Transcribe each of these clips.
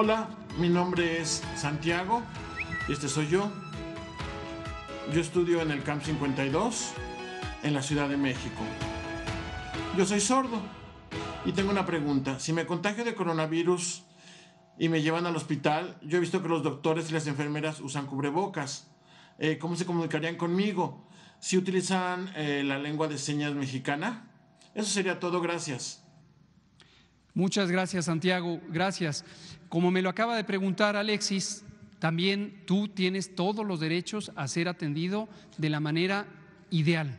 Hola, mi nombre es Santiago, y este soy yo. Yo estudio en el Camp 52, en la Ciudad de México. Yo soy sordo y tengo una pregunta. Si me contagio de coronavirus y me llevan al hospital, yo he visto que los doctores y las enfermeras usan cubrebocas. Eh, ¿Cómo se comunicarían conmigo? ¿Si utilizan eh, la lengua de señas mexicana? Eso sería todo, gracias. Muchas gracias, Santiago. Gracias. Como me lo acaba de preguntar Alexis, también tú tienes todos los derechos a ser atendido de la manera ideal.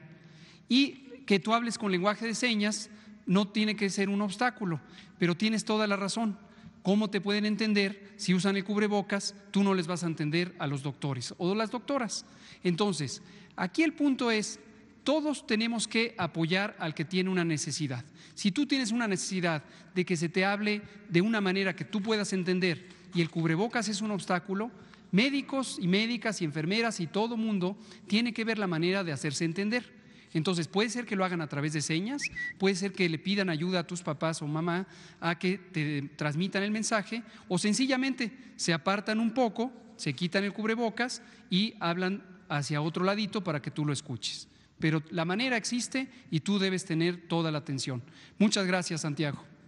Y que tú hables con lenguaje de señas no tiene que ser un obstáculo, pero tienes toda la razón. ¿Cómo te pueden entender si usan el cubrebocas? Tú no les vas a entender a los doctores o las doctoras. Entonces, aquí el punto es, todos tenemos que apoyar al que tiene una necesidad. Si tú tienes una necesidad de que se te hable de una manera que tú puedas entender y el cubrebocas es un obstáculo, médicos y médicas y enfermeras y todo mundo tiene que ver la manera de hacerse entender. Entonces, puede ser que lo hagan a través de señas, puede ser que le pidan ayuda a tus papás o mamá a que te transmitan el mensaje, o sencillamente se apartan un poco, se quitan el cubrebocas y hablan hacia otro ladito para que tú lo escuches pero la manera existe y tú debes tener toda la atención. Muchas gracias, Santiago.